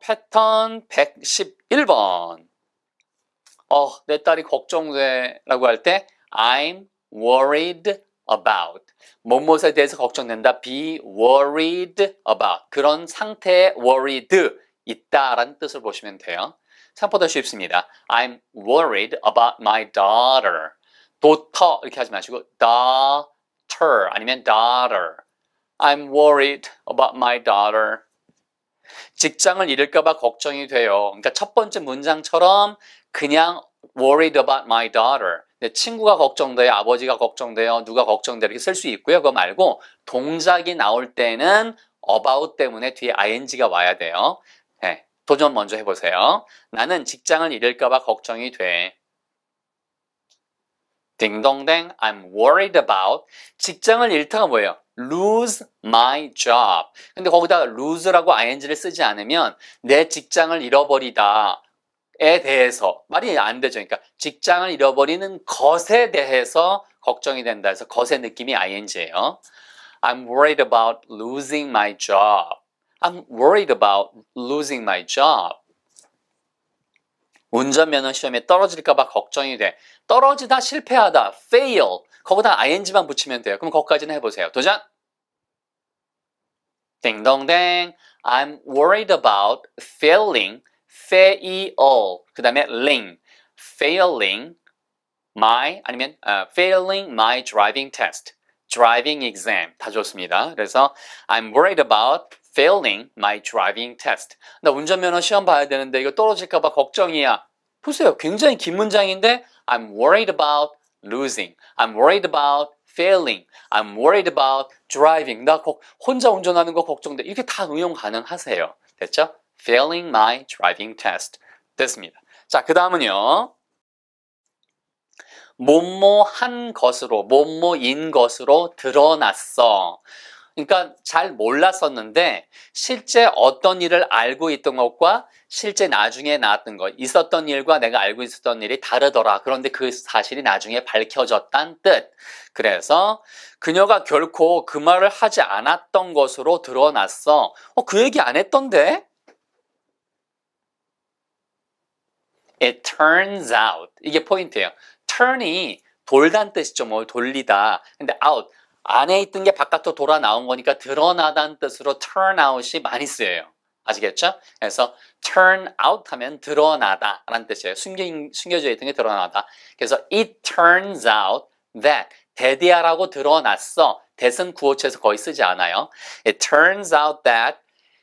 패턴 111번. 어, 내 딸이 걱정돼라고 할 때 I'm worried about. 뭐뭐에 대해서 걱정된다. be worried about. 그런 상태에 worried 있다라는 뜻을 보시면 돼요. 3포도 쉽습니다. I'm worried about my daughter. 도터 이렇게 하지 마시고 da daughter 아니면 daughter. I'm worried about my daughter. 직장을 잃을까봐 걱정이 돼요. 그러니까 첫 번째 문장처럼 그냥 worried about my daughter. 친구가 걱정돼요. 아버지가 걱정돼요. 누가 걱정돼. 이렇게 쓸 수 있고요. 그거 말고 동작이 나올 때는 about 때문에 뒤에 ing가 와야 돼요. 네, 도전 먼저 해보세요. 나는 직장을 잃을까봐 걱정이 돼. 딩동댕, I'm worried about. 직장을 잃다가 뭐예요? lose my job. 근데 거기다 lose라고 ing를 쓰지 않으면 내 직장을 잃어버리다. 에 대해서 말이 안 되죠. 그러니까 직장을 잃어버리는 것에 대해서 걱정이 된다 해서 것의 느낌이 ing예요. I'm worried about losing my job. I'm worried about losing my job. 운전면허 시험에 떨어질까봐 걱정이 돼. 떨어지다, 실패하다, fail. 거기다 ing만 붙이면 돼요. 그럼 거기까지는 해보세요. 도전! 딩동댕. I'm worried about failing, fail. 그 다음에 ling. failing my, 아니면 uh, failing my driving test. driving exam. 다 좋습니다. 그래서 I'm worried about failing my driving test. 나 운전면허 시험 봐야 되는데 이거 떨어질까봐 걱정이야. 보세요. 굉장히 긴 문장인데 I'm worried about losing. I'm worried about failing. I'm worried about driving. 나 혼자 운전하는 거 걱정돼. 이렇게 다 응용 가능하세요. 됐죠? Failing my driving test. 됐습니다. 자, 그 다음은요. 뭐뭐한 것으로, 뭐뭐인 것으로 드러났어. 그러니까 잘 몰랐었는데 실제 어떤 일을 알고 있던 것과 실제 나중에 나왔던 것, 있었던 일과 내가 알고 있었던 일이 다르더라. 그런데 그 사실이 나중에 밝혀졌단 뜻. 그래서 그녀가 결코 그 말을 하지 않았던 것으로 드러났어. 어, 그 얘기 안 했던데? It turns out. 이게 포인트예요. turn이 돌단 뜻이죠. 뭐 돌리다. 근데 out. 안에 있던 게 바깥으로 돌아 나온 거니까 드러나다는 뜻으로 turn out이 많이 쓰여요. 아시겠죠? 그래서 turn out 하면 드러나다 라는 뜻이에요. 숨긴, 숨겨져 있던 게 드러나다. 그래서 it turns out that 대디아라고 드러났어. 대은 구호체에서 거의 쓰지 않아요. It turns out that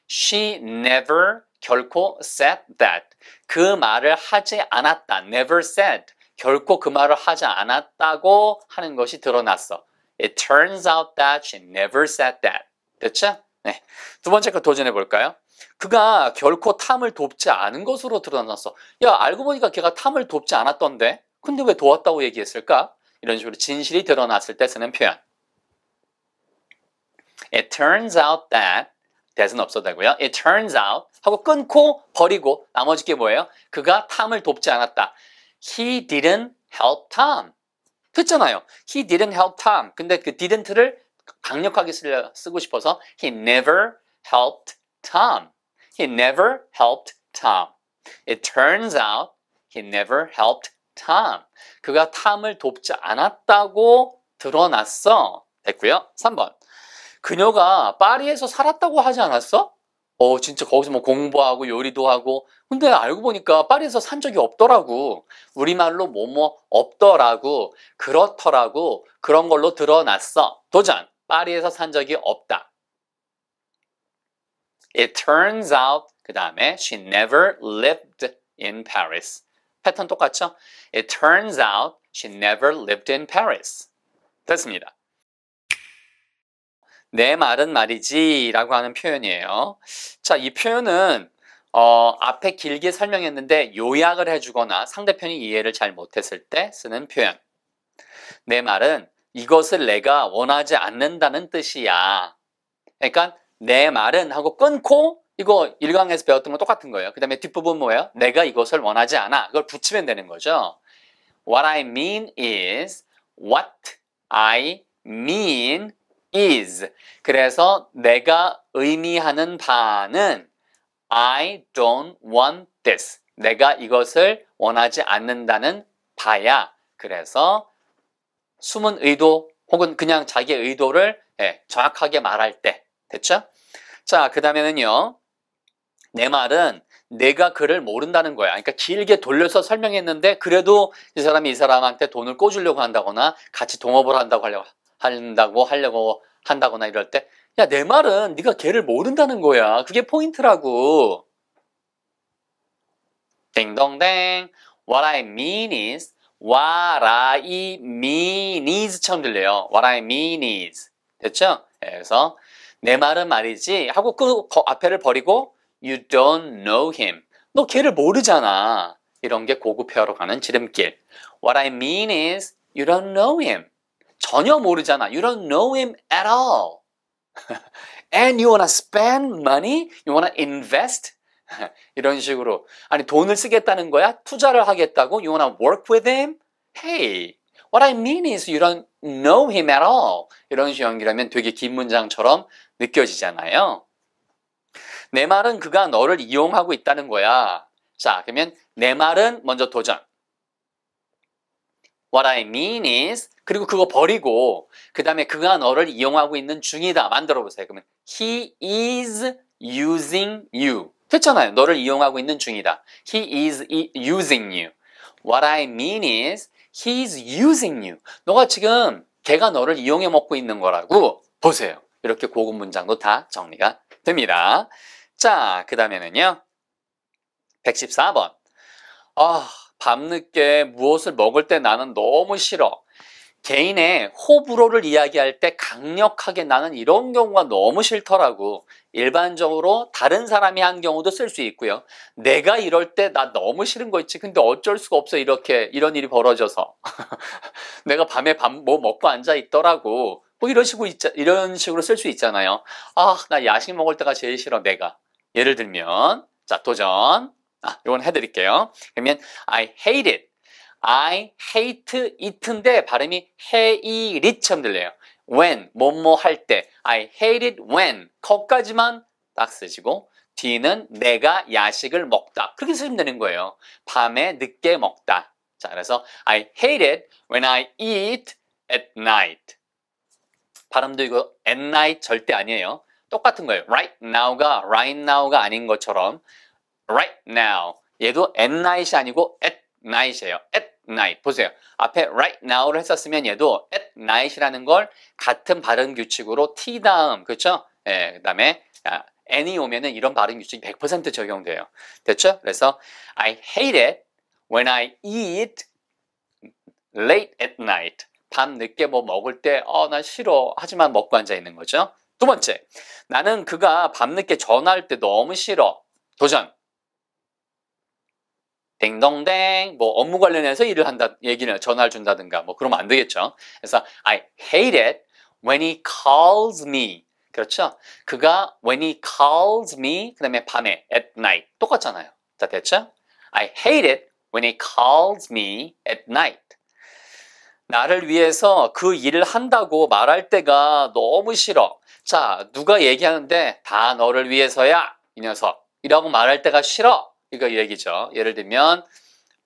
she never 결코 said that 그 말을 하지 않았다. never said 결코 그 말을 하지 않았다고 하는 것이 드러났어. It turns out that she never said that. 됐죠? 네. 두 번째 거 도전해 볼까요? 그가 결코 탐을 돕지 않은 것으로 드러났어. 야, 알고 보니까 걔가 탐을 돕지 않았던데? 근데 왜 도왔다고 얘기했을까? 이런 식으로 진실이 드러났을 때 쓰는 표현. It turns out that 대은 없어다고요. It turns out 하고 끊고 버리고 나머지 게 뭐예요? 그가 탐을 돕지 않았다. He didn't help Tom. 됐잖아요. He didn't help Tom. 근데 그 didn't를 강력하게 쓰 쓰고 싶어서 he never helped Tom. He never helped Tom. It turns out he never helped Tom. 그가 탐을 돕지 않았다고 드러났어. 됐고요. 3번. 그녀가 파리에서 살았다고 하지 않았어? 어, 진짜 거기서 뭐 공부하고 요리도 하고. 근데 알고 보니까 파리에서 산 적이 없더라고. 우리말로 뭐뭐 없더라고. 그렇더라고. 그런 걸로 드러났어. 도전. 파리에서 산 적이 없다. It turns out. 그 다음에 she never lived in Paris. 패턴 똑같죠? It turns out she never lived in Paris. 됐습니다. 내 말은 말이지 라고 하는 표현이에요. 자, 이 표현은 어, 앞에 길게 설명했는데 요약을 해주거나 상대편이 이해를 잘 못했을 때 쓰는 표현. 내 말은 이것을 내가 원하지 않는다는 뜻이야. 그러니까 내 말은 하고 끊고 이거 일강에서 배웠던 거 똑같은 거예요. 그 다음에 뒷부분 뭐예요? 내가 이것을 원하지 않아. 그걸 붙이면 되는 거죠. What I mean is what I mean is. 그래서 내가 의미하는 바는 I don't want this. 내가 이것을 원하지 않는다는 바야. 그래서 숨은 의도 혹은 그냥 자기의 의도를 예, 정확하게 말할 때. 됐죠? 자, 그 다음에는요. 내 말은 내가 그를 모른다는 거야. 그러니까 길게 돌려서 설명했는데 그래도 이 사람이 이 사람한테 돈을 꿔주려고 한다거나 같이 동업을 한다고 하려고 한다고 하려고 한다거나 이럴 때 야, 내 말은 네가 걔를 모른다는 거야. 그게 포인트라고. 땡동댕. What I mean is What I mean is처럼 들려요. What I mean is. 됐죠? 예, 그래서 내 말은 말이지 하고 그 앞에를 버리고 You don't know him. 너 걔를 모르잖아. 이런 게 고급 회화로 가는 지름길. What I mean is you don't know him. 전혀 모르잖아. You don't know him at all. And you wanna spend money? You wanna invest? 이런 식으로. 아니, 돈을 쓰겠다는 거야? 투자를 하겠다고? You wanna work with him? Hey, what I mean is you don't know him at all. 이런 식으로연기하면 되게 긴 문장처럼 느껴지잖아요. 내 말은 그가 너를 이용하고 있다는 거야. 자, 그러면 내 말은 먼저 도전. What I mean is 그리고 그거 버리고 그 다음에 그가 너를 이용하고 있는 중이다 만들어 보세요. 그러면 he is using you 됐잖아요. 너를 이용하고 있는 중이다. He is using you. What I mean is he is using you. 너가 지금 걔가 너를 이용해 먹고 있는 거라고 보세요. 이렇게 고급 문장도 다 정리가 됩니다. 자, 그 다음에는요. 114번. 아, 어... 밤늦게 무엇을 먹을 때 나는 너무 싫어. 개인의 호불호를 이야기할 때 강력하게 나는 이런 경우가 너무 싫더라고. 일반적으로 다른 사람이 한 경우도 쓸 수 있고요. 내가 이럴 때 나 너무 싫은 거 있지. 근데 어쩔 수가 없어. 이렇게 이런 일이 벌어져서. 내가 밤에 밥 뭐 먹고 앉아 있더라고. 뭐 이런 식으로 있자, 이런 식으로 쓸 수 있잖아요. 아, 나 야식 먹을 때가 제일 싫어. 내가. 예를 들면 자, 도전. 아, 요건 해드릴게요. 그러면 I hate it. I hate it인데 발음이 hate처럼 들려요. when, 뭐뭐 할 때. I hate it when. 거까지만 딱 쓰시고 D는 내가 야식을 먹다. 그렇게 쓰시면 되는 거예요. 밤에 늦게 먹다. 자, 그래서 I hate it when I eat at night. 발음도 이거 at night 절대 아니에요. 똑같은 거예요. right now가 right now가 아닌 것처럼 right now. 얘도 at night이 아니고 at night이에요. at night. 보세요. 앞에 right now를 했었으면 얘도 at night이라는 걸 같은 발음 규칙으로 t 다음, 그렇죠? 예, 그다음에 a n y 오면은 이런 발음 규칙이 100% 적용돼요. 됐죠? 그래서 I hate it when I eat late at night. 밤 늦게 뭐 먹을 때, 어, 난 싫어. 하지만 먹고 앉아 있는 거죠. 두 번째, 나는 그가 밤늦게 전화할 때 너무 싫어. 도전. 댕덩댕뭐 업무 관련해서 일을 한다 얘기는 전화를 준다든가 뭐 그러면 안 되겠죠. 그래서 I hate it when he calls me. 그렇죠? 그가 when he calls me 그다음에 밤에 at night 똑같잖아요. 자 됐죠? I hate it when he calls me at night. 나를 위해서 그 일을 한다고 말할 때가 너무 싫어. 자, 누가 얘기하는데 다 너를 위해서야, 이 녀석. 이라고 말할 때가 싫어. 이거 얘기죠. 예를 들면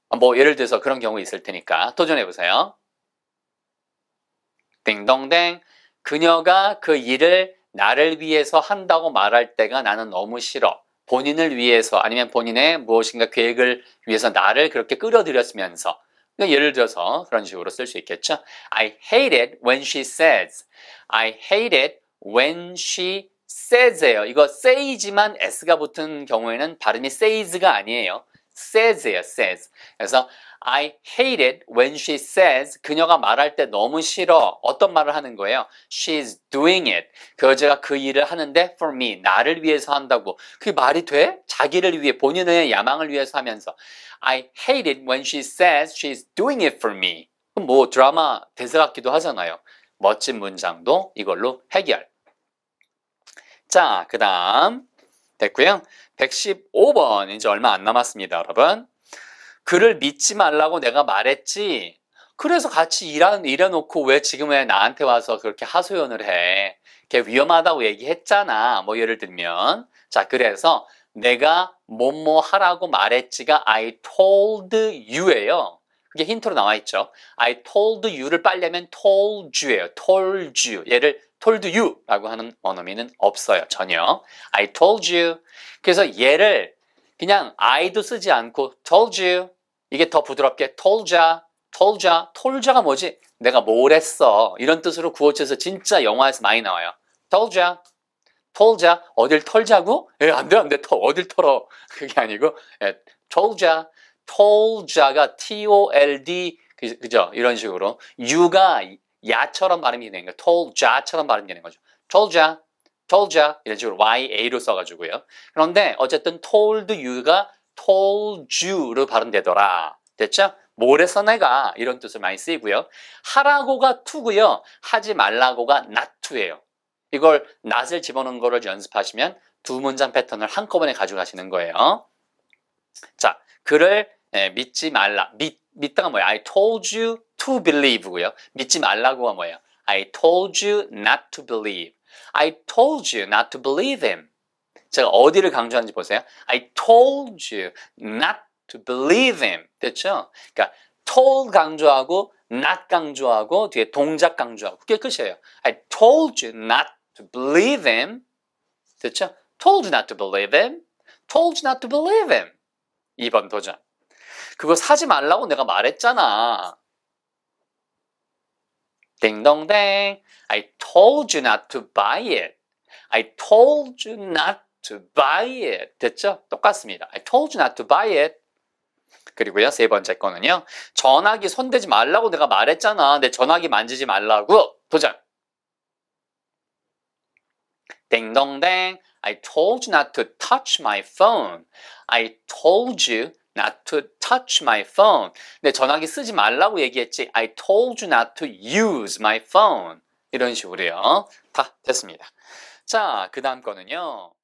아, 뭐 예를 들어서 그런 경우 있을 테니까 도전해 보세요. 띵동댕 그녀가 그 일을 나를 위해서 한다고 말할 때가 나는 너무 싫어. 본인을 위해서 아니면 본인의 무엇인가 계획을 위해서 나를 그렇게 끌어들였으면서 그러니까 예를 들어서 그런 식으로 쓸 수 있겠죠. I hate it when she says. I hate it when she 세즈예요. 이거 세이지만 s가 붙은 경우에는 발음이 세이즈가 아니에요. says예요, says. 그래서 I hate it when she says 그녀가 말할 때 너무 싫어. 어떤 말을 하는 거예요? She's doing it. 그 여자가 그 일을 하는데 for me, 나를 위해서 한다고. 그게 말이 돼? 자기를 위해, 본인의 야망을 위해서 하면서 I hate it when she says she's doing it for me. 뭐 드라마 대사 같기도 하잖아요. 멋진 문장도 이걸로 해결. 자, 그 다음 됐고요. 115번 이제 얼마 안 남았습니다, 여러분. 그를 믿지 말라고 내가 말했지. 그래서 같이 일하, 일해놓고 왜 지금 왜 나한테 와서 그렇게 하소연을 해? 걔 위험하다고 얘기했잖아. 뭐 예를 들면. 자, 그래서 내가 뭐뭐 하라고 말했지가 I told you예요. 이게 힌트로 나와 있죠. I told you를 빨리 면 told you예요. told you. 얘를 told you라고 하는 원어민은 없어요. 전혀. I told you. 그래서 얘를 그냥 I도 쓰지 않고 told you. 이게 더 부드럽게 told ya, told ya, told ya가 뭐지? 내가 뭘 했어. 이런 뜻으로 구어체에서 진짜 영화에서 많이 나와요. told ya, told ya. 어딜 털자고? 예, 안 돼, 안 돼. 터, 어딜 털어. 그게 아니고 예, told ya. tol자가 T-O-L-D 그, 그죠? 이런 식으로 유가 야처럼 발음이 되는 거예요. tolja처럼 발음이 되는 거죠. tolja, tolja 이런 식으로 ya로 써가지고요. 그런데 어쨌든 told you가 told you로 발음되더라. 됐죠? 뭘래어 내가 이런 뜻을 많이 쓰이고요. 하라고가 to고요. 하지 말라고가 not to예요. 이걸 not을 집어넣은 거를 연습하시면 두 문장 패턴을 한꺼번에 가져가시는 거예요. 자, 그를 예, 믿지 말라. 믿, 믿다가 뭐예요? I told you to believe고요. 믿지 말라고가 뭐예요? I told you not to believe. I told you not to believe him. 제가 어디를 강조하는지 보세요. I told you not to believe him. 됐죠? 그러니까 told 강조하고 not 강조하고 뒤에 동작 강조하고 그게 끝이에요. I told you not to believe him. 됐죠? told you not to believe him. told you not to believe him. 2번 도전. 그거 사지 말라고 내가 말했잖아. 땡동땡. I told you not to buy it. I told you not to buy it. 됐죠? 똑같습니다. I told you not to buy it. 그리고요, 세 번째 거는요. 전화기 손대지 말라고 내가 말했잖아. 내 전화기 만지지 말라고. 도전. 땡동땡. I told you not to touch my phone. I told you not to touch my phone. 내 전화기 쓰지 말라고 얘기했지. I told you not to use my phone. 이런 식으로요. 다 됐습니다. 자, 그 다음 거는요.